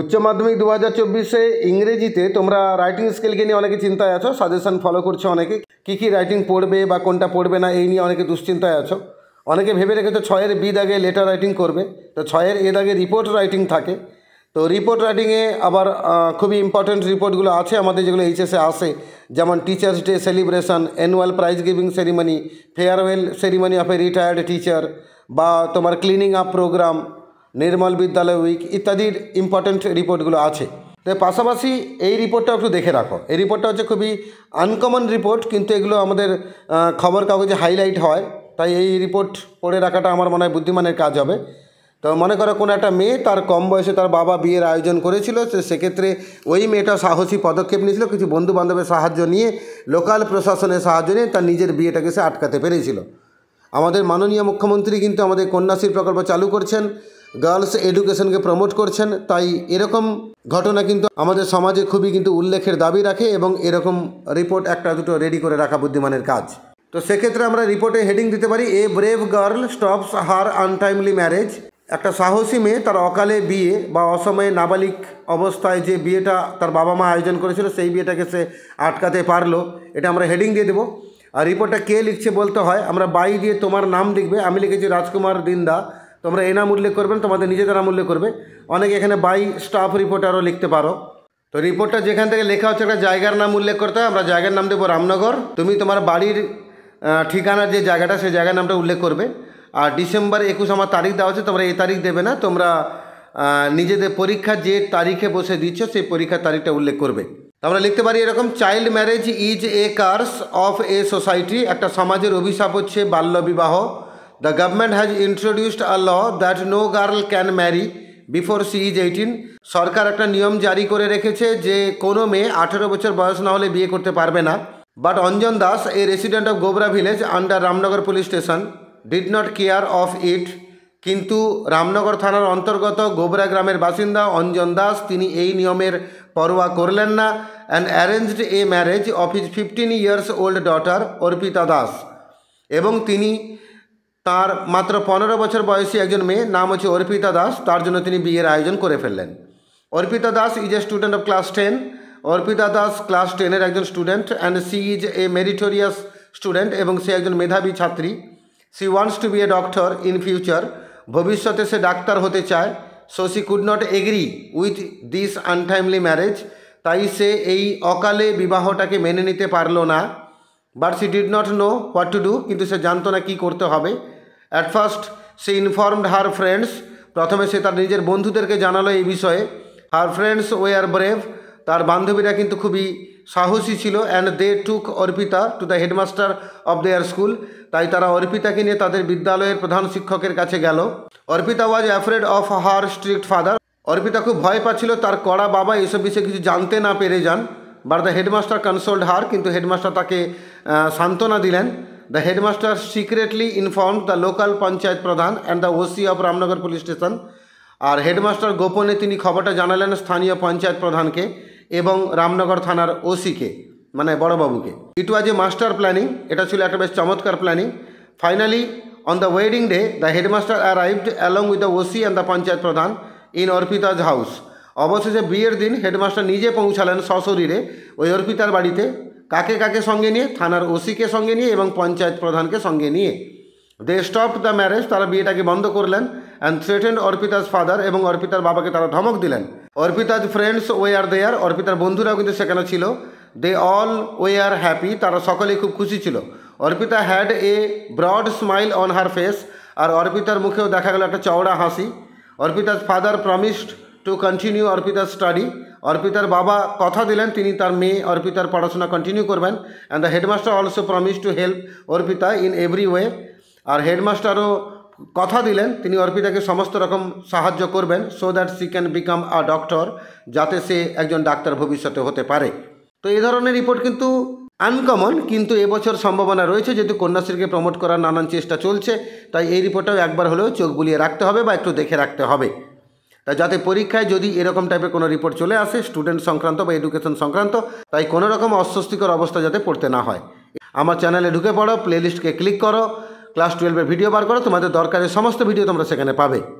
উচ্চ মাধ্যমিক দু হাজার চব্বিশে ইংরেজিতে তোমরা রাইটিং স্কিলকে নিয়ে অনেকে চিন্তায় আছো সাজেশন ফলো করছো অনেকে কী কী রাইটিং পড়বে বা কোনটা পড়বে না এই নিয়ে অনেকে দুশ্চিন্তায় আছো অনেকে ভেবে রেখেছো ছয়ের বি দাগে লেটার রাইটিং করবে তো ছয়ের এ দাগে রিপোর্ট রাইটিং থাকে তো রিপোর্ট রাইটিংয়ে আবার খুবই ইম্পর্ট্যান্ট রিপোর্টগুলো আছে আমাদের যেগুলো এইচএসে আসে যেমন teachers day celebration annual prize giving ceremony farewell ceremony of a retired teacher বা তোমার ক্লিনিং আপ প্রোগ্রাম নির্মল বিদ্যালয় উইক ইত্যাদির ইম্পর্টেন্ট রিপোর্টগুলো আছে তাই পাশাপাশি এই রিপোর্টটা একটু দেখে রাখো এই রিপোর্টটা হচ্ছে খুবই আনকমন রিপোর্ট কিন্তু এগুলো আমাদের খবর কাগজে হাইলাইট হয় তাই এই রিপোর্ট পড়ে রাখাটা আমার মনে হয় বুদ্ধিমানের কাজ হবে তো মনে করো কোনো একটা মেয়ে তার কম বয়সে তার বাবা বিয়ের আয়োজন করেছিল সেক্ষেত্রে ওই মেয়েটা সাহসী পদক্ষেপ নিয়েছিল কিছু বন্ধু বান্ধবের সাহায্য নিয়ে লোকাল প্রশাসনের সাহায্য নিয়ে তার নিজের বিয়েটাকে সে আটকাতে পেরেছিল আমাদের মাননীয় মুখ্যমন্ত্রী কিন্তু আমাদের কন্যাশ্রী প্রকল্প চালু করছেন গার্লস এডুকেশনকে প্রমোট করছেন তাই এরকম ঘটনা কিন্তু আমাদের সমাজে খুবই কিন্তু উল্লেখের দাবি রাখে এবং এরকম রিপোর্ট একটা দুটো রেডি করে রাখা বুদ্ধিমানের কাজ তো সেক্ষেত্রে আমরা রিপোর্টে হেডিং দিতে পারি a brave girl stops her untimely marriage একটা সাহসী মেয়ে তার অকালে বিয়ে বা অসময়ে নাবালিক অবস্থায় যে বিয়েটা তার বাবা মা আয়োজন করেছিল সেই বিয়েটাকে সে আটকাতে পারলো এটা আমরা হেডিং দিয়ে দেবো আর রিপোর্টটা কে লিখছে বলতে হয় আমরা বাই দিয়ে তোমার নাম লিখবে আমি লিখেছি রাজকুমার দিন্দা তোমরা এ নাম উল্লেখ করবে তোমাদের নিজেদের নাম উল্লেখ করবে অনেকে এখানে বাই স্টাফ রিপোর্টারও লিখতে পারো তো রিপোর্টটা যেখান থেকে লেখা হচ্ছে একটা জায়গার নাম উল্লেখ করতে হয় আমরা জায়গার নাম দেবো রামনগর তুমি তোমার বাড়ির ঠিকানার যে জায়গাটা সেই জায়গার নামটা উল্লেখ করবে আর ডিসেম্বর একুশ আমার তারিখ দেওয়া হচ্ছে তোমরা এই তারিখ দেবে না তোমরা নিজেদের পরীক্ষা যে তারিখে বসে দিচ্ছ সেই পরীক্ষার তারিখটা উল্লেখ করবে আমরা লিখতে পারি এরকম child marriage is a curse of a society একটা সমাজের অভিশাপ হচ্ছে বাল্যবিবাহ the government has introduced a law that no girl can marry before she is eighteen সরকার একটা নিয়ম জারি করে রেখেছে যে কোনো মেয়ে আঠেরো বছর বয়স না হলে বিয়ে করতে পারবে না but Anjan Das a resident of Gobra village under Ramnagar police station did not care of it কিন্তু রামনগর থানার অন্তর্গত গোবরা গ্রামের বাসিন্দা অঞ্জন দাস তিনি এই নিয়মের পরোয়া করলেন না and arranged a marriage of his fifteen years old daughter Arpita Das এবং তিনি তার মাত্র পনেরো বছর বয়সী একজন মেয়ে নাম হচ্ছে অর্পিতা দাস তার জন্য তিনি বিয়ের আয়োজন করে ফেললেন Arpita Das is a student of class ten Arpita Das class টেনের একজন student and she is a meritorious student এবং সে একজন মেধাবী ছাত্রী she wants to be a doctor in future ভবিষ্যতে সে ডাক্তার হতে চায় so she could not agree with this untimely marriage তাই সে এই অকালে বিবাহটাকে মেনে নিতে পারলো না but she did not know what to do কিন্তু সে জানতো না কি করতে হবে অ্যাট ফার্স্ট সে ইনফর্মড হার ফ্রেন্ডস প্রথমে সে তার নিজের বন্ধুদেরকে জানালো এই বিষয়ে হার ফ্রেন্ডস ওয়ে আর ব্রেভ তার বান্ধবীরা কিন্তু খুবই সাহসী ছিল and they took Arpita to the headmaster of their school তাই তারা অর্পিতাকে নিয়ে তাদের বিদ্যালয়ের প্রধান শিক্ষকের কাছে গেল Arpita was afraid of her strict father Arpita খুব ভয় পাচ্ছিল তার কড়া বাবা এসব বিষয়ে কিছু জানতে না পেরে যান but the headmaster consoled her কিন্তু হেডমাস্টার তাকে সান্ত্বনা দিলেন the headmaster secretly inform the local panchayat pradhan and the OC of Ramnagar police station আর হেডমাস্টার গোপনে তিনি খবরটা জানালেন স্থানীয় পঞ্চায়েত প্রধানকে এবং রামনগর থানার ওসিকে মানে বড়বাবুকে ইট ওয়াজ এ মাস্টার প্ল্যানিং এটা ছিল একটা বেশ চমৎকার planning finally on the wedding day the headmaster arrived along with the OC and the panchayat pradhan in অর্পিতাজ house অবশেষে বিয়ের দিন হেডমাস্টার নিজে পৌঁছালেন সশরীরে ওই অর্পিতার বাড়িতে কাকে কাকে সঙ্গে নিয়ে থানার ওসিকে সঙ্গে নিয়ে এবং পঞ্চায়েত প্রধানকে সঙ্গে নিয়ে দে স্টপ দ্য ম্যারেজ তারা বিয়েটাকে বন্ধ করলেন অ্যান্ড থ্রেটেন্ড অর্পিতাজ ফাদার এবং অর্পিতার বাবাকে তারা ধমক দিলেন অর্পিতাজ ফ্রেন্ডস ওয়ে আর দেয়ার অর্পিতার বন্ধুরাও কিন্তু সেখানে ছিল দে অল ওয়ে আর হ্যাপি তারা সকলেই খুব খুশি ছিল Arpita had a broad smile on her face আর অর্পিতার মুখেও দেখা গেল একটা চওড়া হাসি Arpita's father promised to continue অর্পিতার স্টাডি অর্পিতার বাবা কথা দিলেন তিনি তার মেয়ে অর্পিতার পড়াশোনা কন্টিনিউ করবেন and the headmaster also promise to help Arpita in every way আর হেডমাস্টারও কথা দিলেন তিনি অর্পিতাকে সমস্ত রকম সাহায্য করবেন so that she can become a doctor যাতে সে একজন ডাক্তার ভবিষ্যতে হতে পারে তো এই ধরনের রিপোর্ট কিন্তু আনকমন কিন্তু এবছর সম্ভাবনা রয়েছে যেহেতু কন্যাশ্রীকে প্রমোট করার নানান চেষ্টা চলছে তাই এই রিপোর্টটাও একবার হলেও চোখ বুলিয়ে রাখতে হবে বা একটু দেখে রাখতে হবে যাতে পরীক্ষায় যদি এরকম টাইপের কোনো রিপোর্ট চলে আসে স্টুডেন্ট সংক্রান্ত বা এডুকেশন সংক্রান্ত তাই কোনো রকম অস্বস্তিকর অবস্থা যাতে পড়তে না হয় আমার চ্যানেলে ঢুকে পড়ো প্লেলিস্টকে ক্লিক করো ক্লাস টুয়েলভের ভিডিও বার করো তোমাদের দরকারের সমস্ত ভিডিও তোমরা সেখানে পাবে